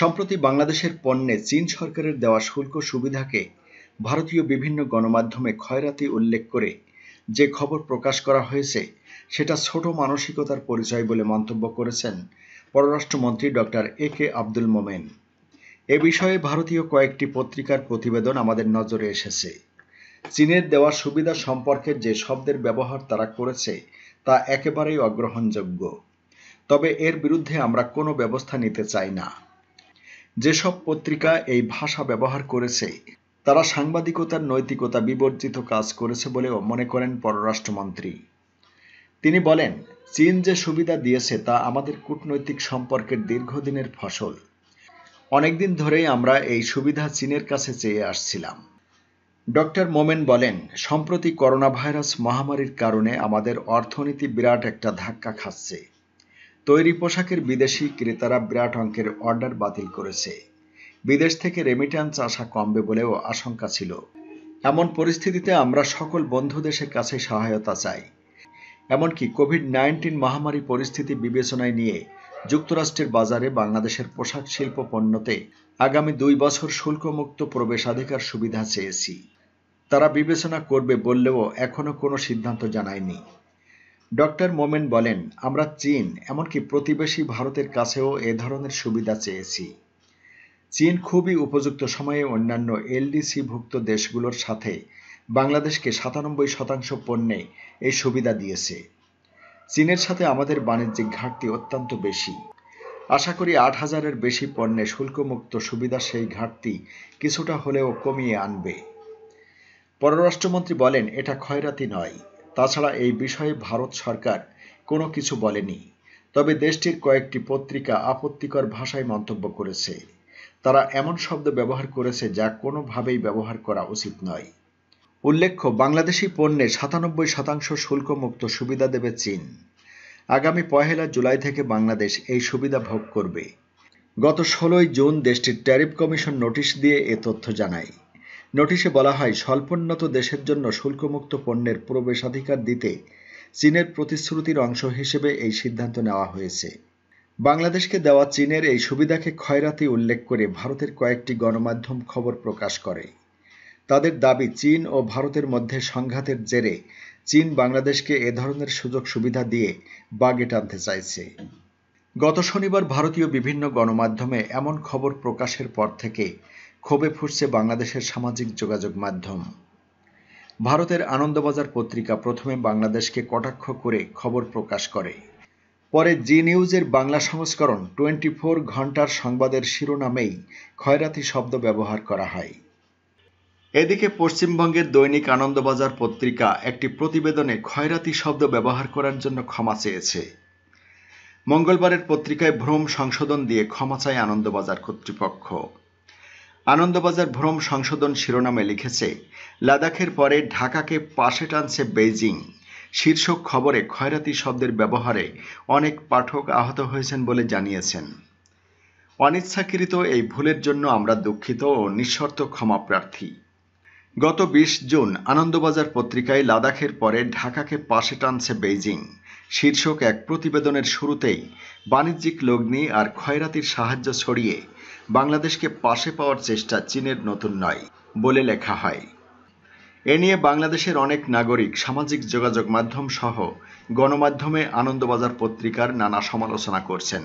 সম্প্রতি বাংলাদেশের পণ্যে চীন সরকারের দেওয়া শুল্ক সুবিধাকে ভারতীয় বিভিন্ন গণমাধ্যমে খয়রাতি উল্লেখ করে যে খবর প্রকাশ করা হয়েছে সেটা ছোট মানসিকতার পরিচয় বলে মন্তব্য করেছেন পররাষ্ট্রমন্ত্রী ডক্টর এ কে আব্দুল মোমেন এ বিষয়ে ভারতীয় কয়েকটি পত্রিকার প্রতিবেদন আমাদের নজরে এসেছে চীনের দেওয়া সুবিধা সম্পর্কে যে শব্দের ব্যবহার তারা করেছে তা একেবারেই অগ্রহণযোগ্য তবে এর বিরুদ্ধে আমরা কোনো ব্যবস্থা নিতে চাই না যেসব পত্রিকা এই ভাষা ব্যবহার করেছে তারা সাংবাদিকতার নৈতিকতা বিবর্জিত কাজ করেছে বলেও মনে করেন পররাষ্ট্রমন্ত্রী তিনি বলেন চীন যে সুবিধা দিয়েছে তা আমাদের কূটনৈতিক সম্পর্কের দীর্ঘদিনের ফসল অনেকদিন ধরেই আমরা এই সুবিধা চীনের কাছে চেয়ে আসছিলাম ডক্টর মোমেন বলেন সম্প্রতি করোনা ভাইরাস মহামারীর কারণে আমাদের অর্থনীতি বিরাট একটা ধাক্কা খাচ্ছে তৈরি পোশাকের বিদেশি ক্রেতারা বিরাট অঙ্কের অর্ডার বাতিল করেছে বিদেশ থেকে রেমিট্যান্স আসা কমবে বলেও আশঙ্কা ছিল এমন পরিস্থিতিতে আমরা সকল বন্ধু দেশের কাছে সহায়তা চাই এমনকি কোভিড নাইন্টিন মহামারী পরিস্থিতি বিবেচনায় নিয়ে যুক্তরাষ্ট্রের বাজারে বাংলাদেশের পোশাক শিল্প পণ্যতে আগামী দুই বছর শুল্কমুক্ত প্রবেশাধিকার সুবিধা চেয়েছি তারা বিবেচনা করবে বললেও এখনও কোনো সিদ্ধান্ত জানায়নি ডক্টর মোমেন বলেন আমরা চীন এমনকি প্রতিবেশী ভারতের কাছেও এ ধরনের সুবিধা চেয়েছি চীন খুবই উপযুক্ত সময়ে অন্যান্য এলডিসিভুক্ত দেশগুলোর সাথে বাংলাদেশকে সাতানব্বই শতাংশ পণ্যে এই সুবিধা দিয়েছে চীনের সাথে আমাদের বাণিজ্যিক ঘাটতি অত্যন্ত বেশি আশা করি আট হাজারের বেশি পণ্যে শুল্কমুক্ত সুবিধা সেই ঘাটতি কিছুটা হলেও কমিয়ে আনবে পররাষ্ট্রমন্ত্রী বলেন এটা ক্ষয়রাতি নয় তাছাড়া এই বিষয়ে ভারত সরকার কোনো কিছু বলেনি তবে দেশটির কয়েকটি পত্রিকা আপত্তিকর ভাষায় মন্তব্য করেছে তারা এমন শব্দ ব্যবহার করেছে যা কোনোভাবেই ব্যবহার করা উচিত নয় উল্লেখ্য বাংলাদেশি পণ্যে সাতানব্বই শতাংশ শুল্কমুক্ত সুবিধা দেবে চীন আগামী পহেলা জুলাই থেকে বাংলাদেশ এই সুবিধা ভোগ করবে গত ষোলোই জুন দেশটির ট্যারিফ কমিশন নোটিশ দিয়ে এ তথ্য জানায় নোটিশে বলা হয় স্বল্পোন্নত দেশের জন্য শুল্কমুক্ত পণ্যের প্রবেশাধিকার দিতে চীনের প্রতিশ্রুতির অংশ হিসেবে এই সিদ্ধান্ত নেওয়া হয়েছে বাংলাদেশকে দেওয়া চীনের এই সুবিধাকে খয়রাতি উল্লেখ করে ভারতের কয়েকটি গণমাধ্যম খবর প্রকাশ করে তাদের দাবি চীন ও ভারতের মধ্যে সংঘাতের জেরে চীন বাংলাদেশকে এ ধরনের সুযোগ সুবিধা দিয়ে বাগে টানতে চাইছে গত শনিবার ভারতীয় বিভিন্ন গণমাধ্যমে এমন খবর প্রকাশের পর থেকে ক্ষোভে ফুটছে বাংলাদেশের সামাজিক যোগাযোগ মাধ্যম ভারতের আনন্দবাজার পত্রিকা প্রথমে বাংলাদেশকে কটাক্ষ করে খবর প্রকাশ করে পরে জি নিউজের বাংলা সংস্করণ টোয়েন্টি ফোর ঘন্টার সংবাদের শিরোনামেই খয়রাতি শব্দ ব্যবহার করা হয় এদিকে পশ্চিমবঙ্গের দৈনিক আনন্দবাজার পত্রিকা একটি প্রতিবেদনে খয়রাতি শব্দ ব্যবহার করার জন্য ক্ষমা চেয়েছে মঙ্গলবারের পত্রিকায় ভ্রম সংশোধন দিয়ে ক্ষমা চায় আনন্দবাজার কর্তৃপক্ষ আনন্দবাজার ভ্রম সংশোধন শিরোনামে লিখেছে লাদাখের পরে ঢাকাকে পাশে টানছে বেইজিং শীর্ষক খবরে খয়রাতি শব্দের ব্যবহারে অনেক পাঠক আহত হয়েছেন বলে জানিয়েছেন অনিচ্ছাকৃত এই ভুলের জন্য আমরা দুঃখিত ও নিঃশর্ত ক্ষমা প্রার্থী গত বিশ জুন আনন্দবাজার পত্রিকায় লাদাখের পরে ঢাকাকে পাশে টানছে বেইজিং শীর্ষক এক প্রতিবেদনের শুরুতেই বাণিজ্যিক লগ্নি আর খয়রাতির সাহায্য ছড়িয়ে বাংলাদেশকে পাশে পাওয়ার চেষ্টা চীনের নতুন নয় বলে লেখা হয় এ নিয়ে বাংলাদেশের অনেক নাগরিক সামাজিক যোগাযোগ মাধ্যম সহ গণমাধ্যমে আনন্দবাজার পত্রিকার নানা সমালোচনা করছেন